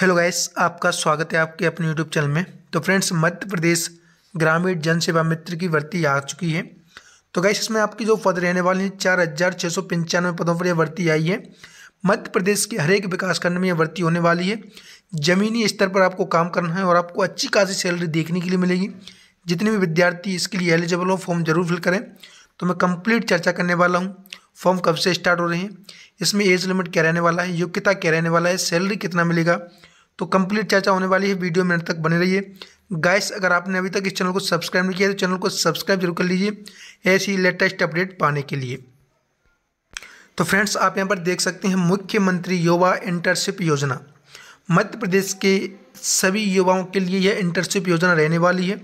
hello guys आपका स्वागत है आपके अपने यूट्यूब चैनल में तो फ्रेंड्स मध्य प्रदेश ग्रामीण जन सेवा मित्र की भर्ती आ चुकी है तो गाइस इसमें आपकी जो पद रहने वाली हैं चार हज़ार छः सौ पंचानवे पदों पर यह भर्ती आई है मध्य प्रदेश के हरेक विकासखंड में यह भर्ती होने वाली है ज़मीनी स्तर पर आपको काम करना है और आपको अच्छी खासी सैलरी देखने के लिए मिलेगी जितने भी विद्यार्थी इसके लिए एलिजिबल हो फॉर्म जरूर फिल करें तो मैं कम्प्लीट चर्चा करने वाला हूँ फॉर्म कब से स्टार्ट हो रहे हैं इसमें एज लिमिट क्या रहने वाला है योग्यता क्या रहने वाला है सैलरी कितना मिलेगा तो कंप्लीट चर्चा होने वाली है वीडियो मिनट तक बने रहिए गाइस अगर आपने अभी तक इस चैनल को सब्सक्राइब नहीं किया तो चैनल को सब्सक्राइब जरूर कर लीजिए ऐसी लेटेस्ट अपडेट पाने के लिए तो फ्रेंड्स आप यहाँ पर देख सकते हैं मुख्यमंत्री युवा इंटर्नशिप योजना मध्य प्रदेश के सभी युवाओं के लिए यह इंटर्नशिप योजना रहने वाली है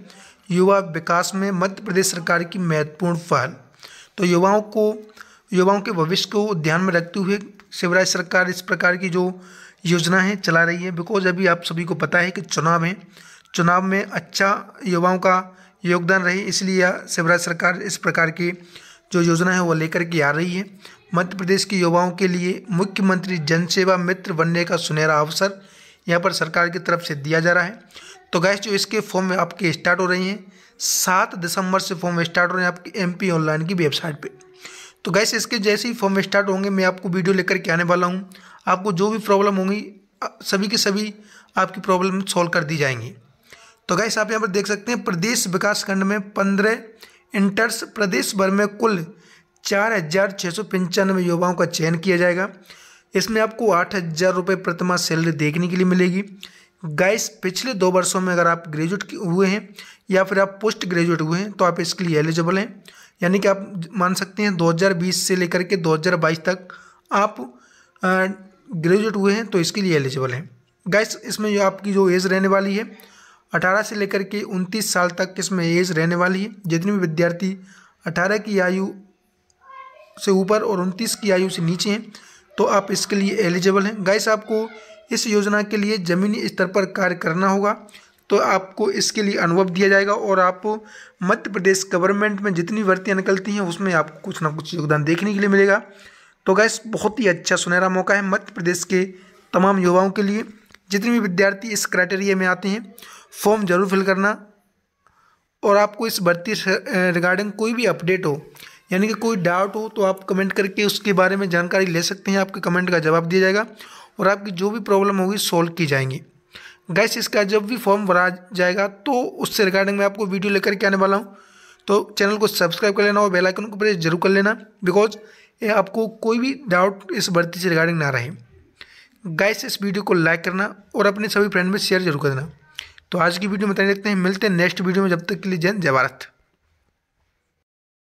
युवा विकास में मध्य प्रदेश सरकार की महत्वपूर्ण पहल तो युवाओं को युवाओं के भविष्य को ध्यान में रखते हुए शिवराज सरकार इस प्रकार की जो योजना है चला रही है बिकॉज अभी आप सभी को पता है कि चुनाव है चुनाव में अच्छा युवाओं का योगदान रहे इसलिए शिवराज सरकार इस प्रकार की जो योजना है वो लेकर के आ रही है मध्य प्रदेश के युवाओं के लिए मुख्यमंत्री जनसेवा मित्र बनने का सुनहरा अवसर यहाँ पर सरकार की तरफ से दिया जा रहा है तो गैस जो इसके फॉर्म आपके स्टार्ट हो रही हैं सात दिसंबर से फॉर्म स्टार्ट हो रहे हैं आपकी एमपी ऑनलाइन की वेबसाइट पर तो गैस इसके जैसे ही फॉर्म स्टार्ट होंगे मैं आपको वीडियो लेकर के आने वाला हूँ आपको जो भी प्रॉब्लम होंगी सभी के सभी आपकी प्रॉब्लम सॉल्व कर दी जाएंगी तो गैस आप यहाँ पर देख सकते हैं प्रदेश विकास खंड में पंद्रह इंटर्स प्रदेश भर में कुल चार हज़ार छः सौ पंचानवे युवाओं का चयन किया जाएगा इसमें आपको आठ हज़ार रुपये प्रतिमा सैलरी देखने के लिए मिलेगी गाइस पिछले दो वर्षों में अगर आप ग्रेजुएट हुए हैं या फिर आप पोस्ट ग्रेजुएट हुए हैं तो आप इसके लिए एलिजिबल हैं यानी कि आप मान सकते हैं 2020 से लेकर के 2022 तक आप ग्रेजुएट हुए हैं तो इसके लिए एलिजिबल हैं गाइस इसमें जो आपकी जो एज रहने वाली है 18 से लेकर के 29 साल तक इसमें एज रहने वाली है जितने भी विद्यार्थी 18 की आयु से ऊपर और 29 की आयु से नीचे हैं तो आप इसके लिए एलिजिबल हैं गाइस आपको इस योजना के लिए ज़मीनी स्तर पर कार्य करना होगा तो आपको इसके लिए अनुभव दिया जाएगा और आप मध्य प्रदेश गवर्नमेंट में जितनी भर्तियाँ निकलती हैं उसमें आपको कुछ ना कुछ योगदान देखने के लिए मिलेगा तो गैस बहुत ही अच्छा सुनहरा मौका है मध्य प्रदेश के तमाम युवाओं के लिए जितने भी विद्यार्थी इस क्राइटेरिया में आते हैं फॉर्म जरूर फिल करना और आपको इस भर्ती रिगार्डिंग कोई भी अपडेट हो यानी कि कोई डाउट हो तो आप कमेंट करके उसके बारे में जानकारी ले सकते हैं आपके कमेंट का जवाब दिया जाएगा और आपकी जो भी प्रॉब्लम होगी सॉल्व की जाएंगी गैस इसका जब भी फॉर्म भरा जाएगा तो उससे रिगार्डिंग मैं आपको वीडियो लेकर के आने वाला हूँ तो चैनल को सब्सक्राइब कर लेना और बेल आइकन को प्रेस जरूर कर लेना बिकॉज ये आपको कोई भी डाउट इस भर्ती से रिगार्डिंग ना रहे गैस इस वीडियो को लाइक करना और अपने सभी फ्रेंड में शेयर जरूर कर देना तो आज की वीडियो में बताने देखते हैं मिलते हैं नेक्स्ट वीडियो में जब तक के लिए जैन जय भारत